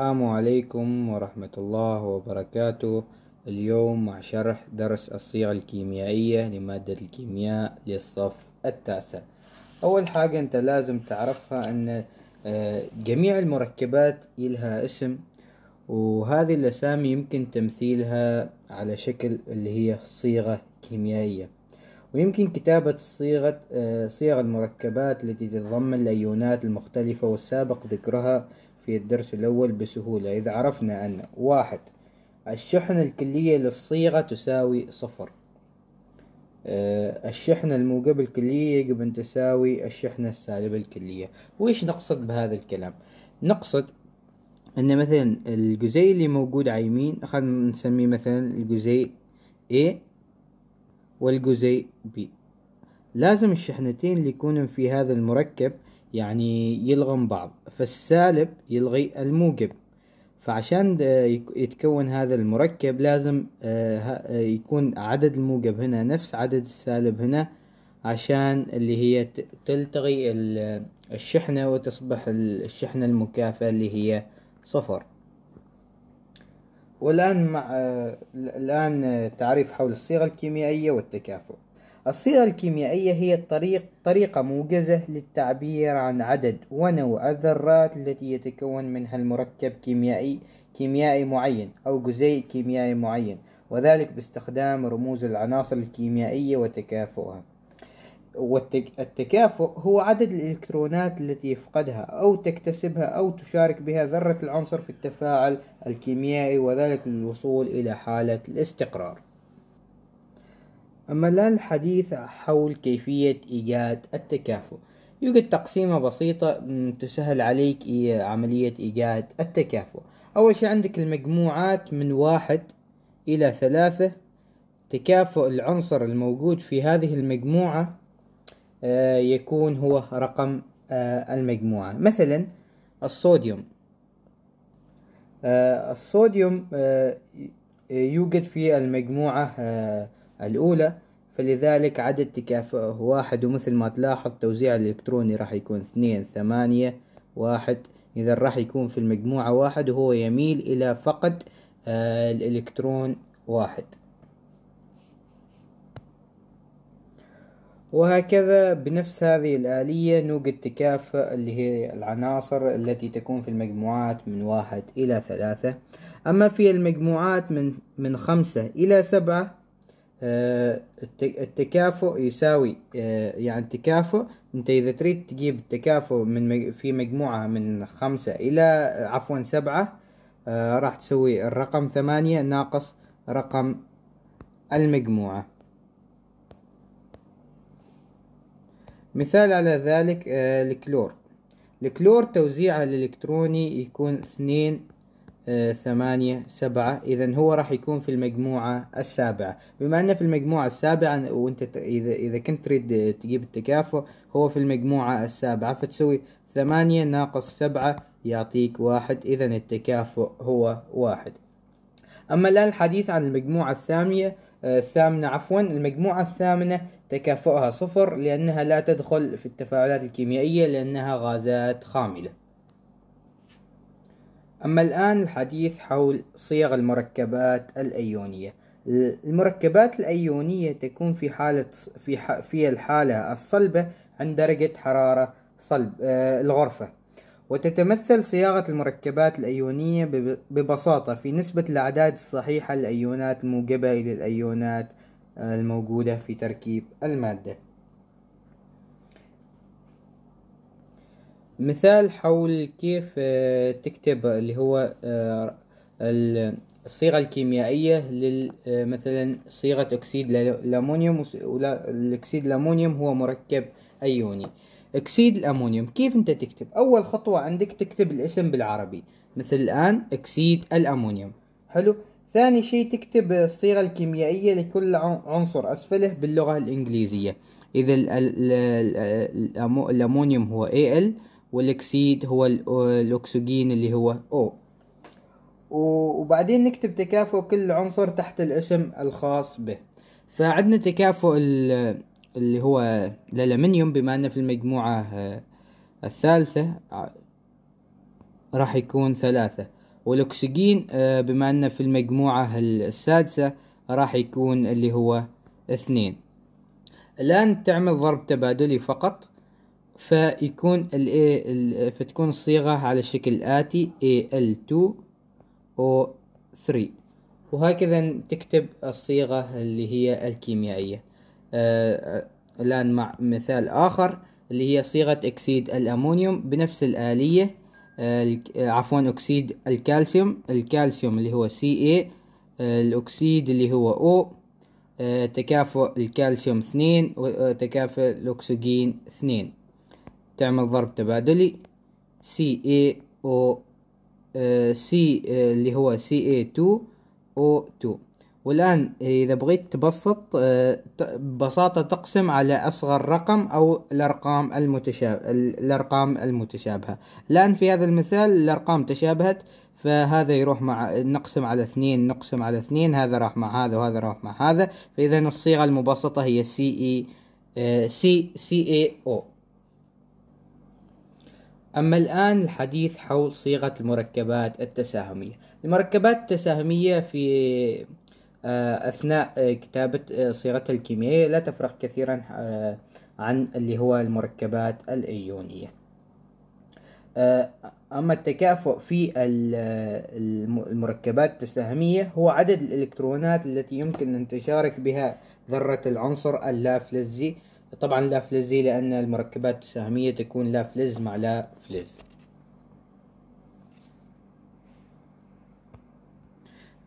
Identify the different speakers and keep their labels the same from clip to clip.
Speaker 1: السلام عليكم ورحمة الله وبركاته اليوم مع شرح درس الصيغ الكيميائية لمادة الكيمياء للصف التاسع أول حاجة أنت لازم تعرفها أن آه، جميع المركبات إلها اسم وهذه الأسامي يمكن تمثيلها على شكل اللي هي صيغة كيميائية ويمكن كتابة صيغة آه، صيغ المركبات التي تتضمن الأيونات المختلفة والسابق ذكرها في الدرس الأول بسهولة إذا عرفنا أن واحد الشحنة الكلية للصيغة تساوي صفر آه، الشحنة الموجبة الكلية يجب أن تساوي الشحنة السالبة الكلية وإيش نقصد بهذا الكلام نقصد أن مثلا الجزيء اللي موجود على يمين خلينا نسميه مثلا الجزيء A والجزيء B لازم الشحنتين اللي يكونن في هذا المركب يعني يلغم بعض فالسالب يلغي الموجب فعشان يتكون هذا المركب لازم آه، آه، يكون عدد الموجب هنا نفس عدد السالب هنا عشان اللي هي تلتغي الشحنة وتصبح الشحنة المكافئة اللي هي صفر والآن مع آه، الآن تعريف حول الصيغة الكيميائية والتكافؤ الصيغة الكيميائية هي الطريق طريقة موجزة للتعبير عن عدد ونوع الذرات التي يتكون منها المركب كيميائي كيميائي معين أو جزيء كيميائي معين وذلك باستخدام رموز العناصر الكيميائية وتكافؤها والتكافؤ هو عدد الإلكترونات التي يفقدها أو تكتسبها أو تشارك بها ذرة العنصر في التفاعل الكيميائي وذلك للوصول إلى حالة الاستقرار أما الآن الحديث حول كيفية إيجاد التكافؤ يوجد تقسيمة بسيطة تسهل عليك عملية إيجاد التكافؤ أول شيء عندك المجموعات من واحد إلى ثلاثة تكافؤ العنصر الموجود في هذه المجموعة آه، يكون هو رقم آه، المجموعة مثلا الصوديوم آه، الصوديوم يوجد في المجموعة الأولى فلذلك عدد تكافؤه واحد ومثل ما تلاحظ توزيع الإلكتروني راح يكون اثنين ثمانية واحد إذا راح يكون في المجموعة واحد وهو يميل إلى فقد آه، الإلكترون واحد وهكذا بنفس هذه الآلية نوجد تكافؤ اللي هي العناصر التي تكون في المجموعات من واحد إلى ثلاثة أما في المجموعات من من خمسة إلى سبعة آه، التكافؤ يساوي آه، يعني التكافؤ انت اذا تريد تجيب التكافؤ من في مجموعة من خمسة الى آه، عفوا سبعة راح تسوي الرقم ثمانية ناقص رقم المجموعة مثال على ذلك الكلور الكلور توزيعه الالكتروني يكون اثنين ثمانية سبعة إذا هو راح يكون في المجموعة السابعة بما أنه في المجموعة السابعة وأنت إذا إذا كنت تريد تجيب التكافؤ هو في المجموعة السابعة فتسوي ثمانية ناقص سبعة يعطيك واحد إذا التكافؤ هو واحد أما الآن الحديث عن المجموعة الثامنة آه، الثامنة عفوا المجموعة الثامنة تكافؤها صفر لأنها لا تدخل في التفاعلات الكيميائية لأنها غازات خاملة أما الآن الحديث حول صيغ المركبات الأيونية المركبات الأيونية تكون في حالة في, ح... في الحالة الصلبة عند درجة حرارة صلب آه الغرفة وتتمثل صياغة المركبات الأيونية ببساطة في نسبة الأعداد الصحيحة للأيونات الموجبة إلى الأيونات آه، الموجودة في تركيب المادة مثال حول كيف آه، تكتب اللي هو آه، الصيغة الكيميائية آه، مثلا صيغة أكسيد الأمونيوم الأكسيد الأمونيوم هو مركب أيوني أكسيد الأمونيوم كيف أنت تكتب أول خطوة عندك تكتب الاسم بالعربي مثل الآن أكسيد الأمونيوم حلو ثاني شيء تكتب الصيغة الكيميائية لكل عنصر أسفله باللغة الإنجليزية إذا الأمونيوم هو AL والاكسيد هو الاكسجين اللي هو او وبعدين نكتب تكافؤ كل عنصر تحت الاسم الخاص به فعندنا تكافؤ اللي هو الالمنيوم بما انه في المجموعة آه، الثالثة آه، راح يكون ثلاثة والاكسجين آه، بما انه في المجموعة السادسة راح يكون اللي هو اثنين الان تعمل ضرب تبادلي فقط فيكون ال A فتكون الصيغة على الشكل الآتي AL2 O3 وهكذا تكتب الصيغة اللي هي الكيميائية آه، الآن مع مثال آخر اللي هي صيغة أكسيد الأمونيوم بنفس الآلية آه، آه، عفوا أكسيد الكالسيوم الكالسيوم اللي هو CA الأكسيد اللي هو O تكافؤ الكالسيوم اثنين وتكافؤ الأكسجين اثنين تعمل ضرب تبادلي سي اي او سي اللي هو سي اي 2 او 2 والان اذا بغيت تبسط آه، ببساطه تقسم على اصغر رقم او الارقام المتشابهه الارقام المتشابهه الان في هذا المثال الارقام تشابهت فهذا يروح مع نقسم على اثنين نقسم على اثنين هذا راح مع هذا وهذا راح مع هذا فاذا الصيغه المبسطه هي سي اي سي سي اي او أما الآن الحديث حول صيغة المركبات التساهمية المركبات التساهمية في آه، أثناء آه، كتابة آه، صيغتها الكيميائية لا تفرق كثيرا عن اللي هو المركبات الأيونية أما التكافؤ في المركبات التساهمية هو عدد الإلكترونات التي يمكن أن تشارك بها ذرة العنصر اللافلزي طبعا لا فلزي لأن المركبات السهمية تكون لا فلز مع لا فلز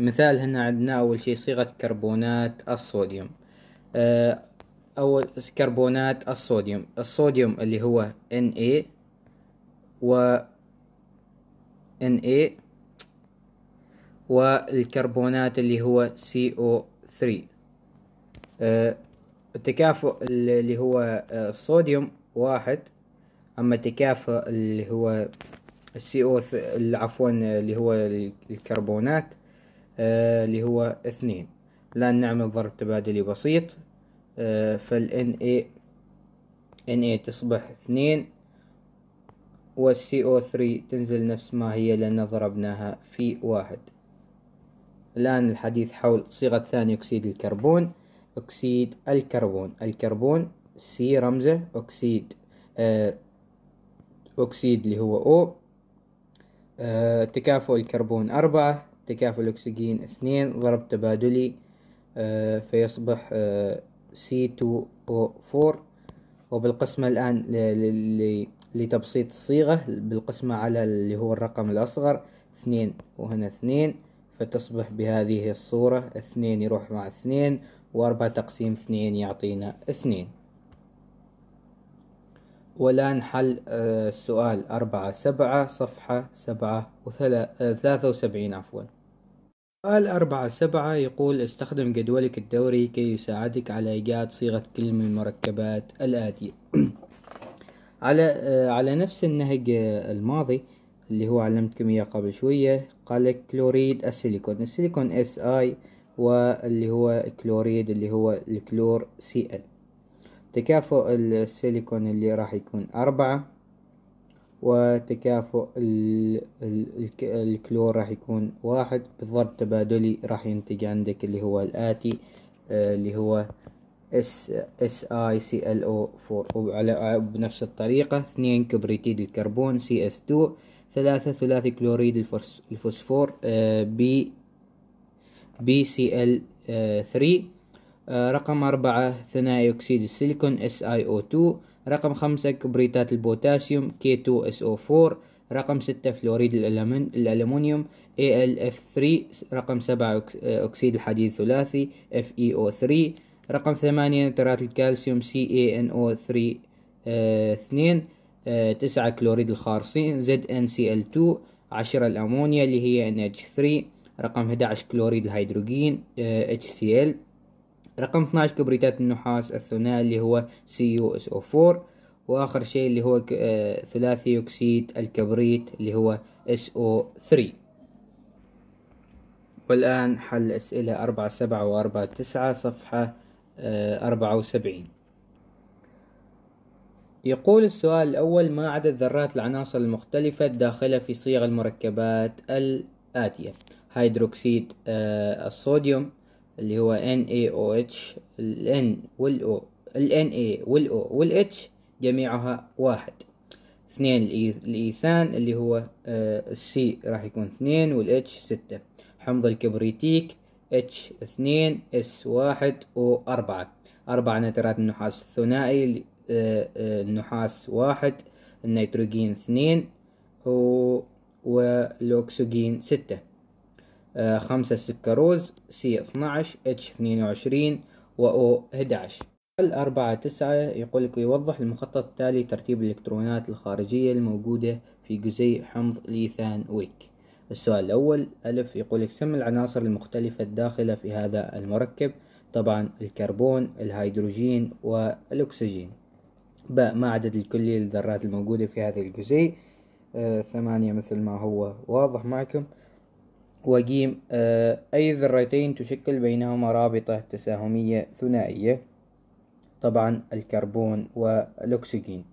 Speaker 1: مثال هنا عندنا أول شي صيغة كربونات الصوديوم آه، أول كربونات الصوديوم الصوديوم اللي هو Na و Na والكربونات اللي هو CO3 التكافؤ اللي هو الصوديوم آه، واحد اما التكافؤ اللي هو السي او عفوا اللي هو الكربونات آه، اللي هو اثنين الان نعمل ضرب تبادلي بسيط فالان اي ان اي تصبح اثنين والسي او ثري تنزل نفس ما هي لأن ضربناها في واحد الآن الحديث حول صيغة ثاني أكسيد الكربون أكسيد الكربون الكربون سي رمزه أكسيد آه أكسيد اللي هو أو آه تكافؤ الكربون أربعة تكافؤ الأكسجين اثنين ضرب تبادلي آه فيصبح سي آه، c C2O4 وبالقسمة الآن لتبسيط الصيغة بالقسمة على اللي هو الرقم الأصغر اثنين وهنا اثنين فتصبح بهذه الصورة اثنين يروح مع اثنين وأربعة تقسيم اثنين يعطينا اثنين والآن حل السؤال آه، أربعة سبعة صفحة سبعة وثلاثة آه، وسبعين عفوا سؤال أربعة سبعة يقول استخدم جدولك الدوري كي يساعدك على إيجاد صيغة كل من المركبات الآتية على آه، على نفس النهج الماضي اللي هو علمتكم إياه قبل شوية قالك كلوريد السيليكون السيليكون اس اي واللي هو كلوريد اللي هو الكلور سي ال تكافؤ السيليكون اللي راح يكون أربعة وتكافؤ ال الكلور راح يكون واحد بالضرب تبادلي راح ينتج عندك اللي هو الآتي آه، اللي هو اس اس اي سي ال او 4 وعلى بنفس الطريقة اثنين كبريتيد الكربون سي اس 2 ثلاثة ثلاثي كلوريد الفوسفور بي آه، بي سي ال 3 رقم أربعة ثنائي أكسيد السيليكون SiO2 رقم خمسة كبريتات البوتاسيوم K2SO4 رقم ستة فلوريد ال alf AlF3 رقم سبعة آه، أكسيد الحديد الثلاثي FeO3 رقم ثمانية نترات الكالسيوم CaNO3 آه، اثنين آه، تسعة كلوريد الخارصين ZnCl2 عشرة الأمونيا اللي هي NH3 رقم 11 كلوريد الهيدروجين آه، HCl رقم 12 كبريتات النحاس الثنائي اللي هو CuSO4 واخر شيء اللي هو آه، ثلاثي اكسيد الكبريت اللي هو SO3 والآن حل أسئلة أربعة سبعة وأربعة تسعة صفحة 74 آه، يقول السؤال الأول ما عدد ذرات العناصر المختلفة الداخلة في صيغ المركبات الآتية هيدروكسيد آه، الصوديوم اللي هو NaOH اتش N والO ال اي والO والH جميعها واحد اثنين الإيثان اللي هو آه، السي راح يكون اثنين والاتش ستة حمض الكبريتيك اتش اثنين اس واحد او أربعة أربعة نترات النحاس الثنائي آه، النحاس واحد النيتروجين اثنين والأكسجين ستة آه، خمسة سكروز سي 12 اتش 22 و او 11 الأربعة تسعة يقول لك يوضح المخطط التالي ترتيب الإلكترونات الخارجية الموجودة في جزيء حمض ليثان ويك السؤال الأول ألف يقول لك سم العناصر المختلفة الداخلة في هذا المركب طبعا الكربون الهيدروجين والأكسجين ب ما عدد الكلي للذرات الموجودة في هذا الجزيء آه ثمانية مثل ما هو واضح معكم وجيم آه، أي ذرتين تشكل بينهما رابطة تساهمية ثنائية طبعا الكربون والأكسجين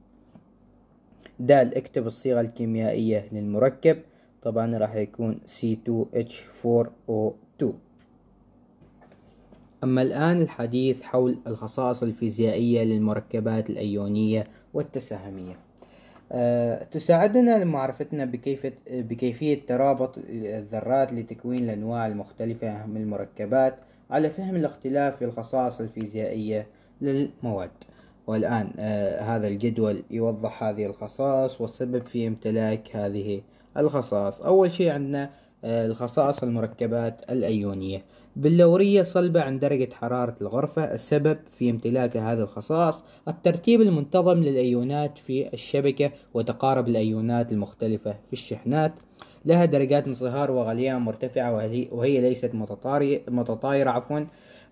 Speaker 1: دال اكتب الصيغة الكيميائية للمركب طبعا راح يكون C2H4O2 أما الآن الحديث حول الخصائص الفيزيائية للمركبات الأيونية والتساهمية آه، تساعدنا لمعرفتنا بكيفية, بكيفية ترابط الذرات لتكوين الأنواع المختلفة من المركبات على فهم الاختلاف في الخصائص الفيزيائية للمواد والآن آه، هذا الجدول يوضح هذه الخصائص والسبب في امتلاك هذه الخصائص أول شيء عندنا آه، الخصائص المركبات الأيونية باللورية صلبة عن درجة حرارة الغرفة السبب في امتلاك هذه الخصائص الترتيب المنتظم للأيونات في الشبكة وتقارب الأيونات المختلفة في الشحنات لها درجات انصهار وغليان مرتفعة وهي ليست متطايرة عفوا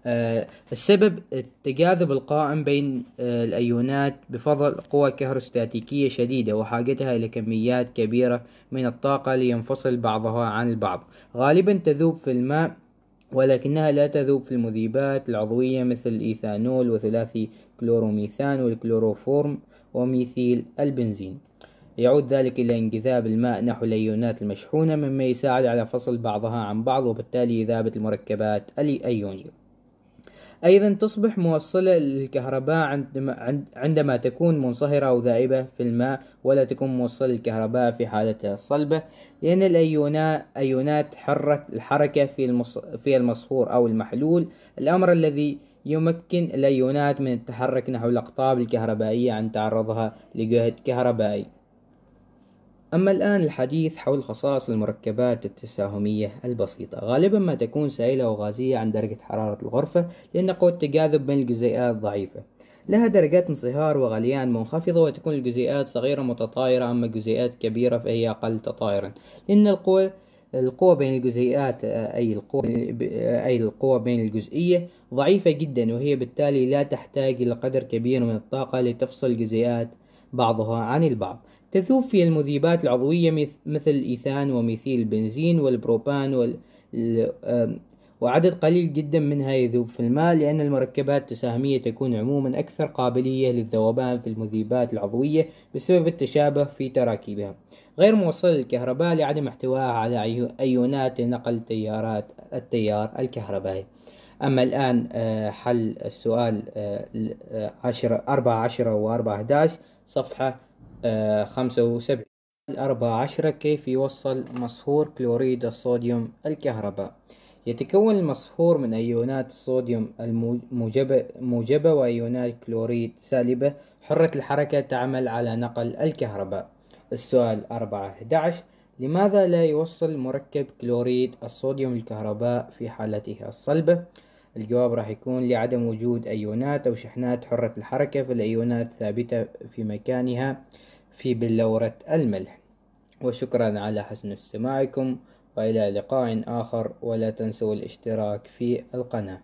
Speaker 1: آه، السبب التجاذب القائم بين آه، الأيونات بفضل قوى كهروستاتيكية شديدة وحاجتها إلى كميات كبيرة من الطاقة لينفصل بعضها عن البعض غالبا تذوب في الماء ولكنها لا تذوب في المذيبات العضوية مثل الإيثانول وثلاثي كلوروميثان والكلوروفورم وميثيل البنزين يعود ذلك إلى انجذاب الماء نحو الأيونات المشحونة مما يساعد على فصل بعضها عن بعض وبالتالي إذابة المركبات الأيونية أيضا تصبح موصلة للكهرباء عندما تكون منصهرة أو ذائبة في الماء ولا تكون موصلة للكهرباء في حالتها الصلبة لأن الأيونات حرك الحركة في في أو المحلول الأمر الذي يمكن الأيونات من التحرك نحو الأقطاب الكهربائية عن تعرضها لجهد كهربائي أما الآن الحديث حول خصائص المركبات التساهمية البسيطة غالبا ما تكون سائلة وغازية عن درجة حرارة الغرفة لأن قوة التجاذب بين الجزيئات ضعيفة لها درجات انصهار وغليان منخفضة وتكون الجزيئات صغيرة متطايرة أما الجزيئات كبيرة فهي أقل تطايرا لأن القوة القوة بين الجزيئات آه، أي القوة آه، أي القوة بين الجزئية ضعيفة جدا وهي بالتالي لا تحتاج إلى قدر كبير من الطاقة لتفصل الجزيئات بعضها عن البعض تذوب فيها المذيبات العضوية مثل الإيثان وميثيل البنزين والبروبان وال... وعدد قليل جدا منها يذوب في الماء لأن المركبات التساهمية تكون عموما أكثر قابلية للذوبان في المذيبات العضوية بسبب التشابه في تراكيبها غير موصلة للكهرباء لعدم احتوائها على أيونات لنقل تيارات التيار الكهربائي أما الآن آه، حل السؤال آه، آه، عشرة أربعة عشرة وأربعة صفحة 75 آه، الأربعة عشرة كيف يوصل مصهور كلوريد الصوديوم الكهرباء يتكون المصهور من أيونات الصوديوم الموجبة موجبة وأيونات كلوريد سالبة حرة الحركة تعمل على نقل الكهرباء السؤال 4 11 لماذا لا يوصل مركب كلوريد الصوديوم الكهرباء في حالته الصلبة؟ الجواب راح يكون لعدم وجود أيونات أو شحنات حرة الحركة فالأيونات ثابتة في مكانها في بلورة الملح وشكرا على حسن استماعكم وإلى لقاء آخر ولا تنسوا الاشتراك في القناة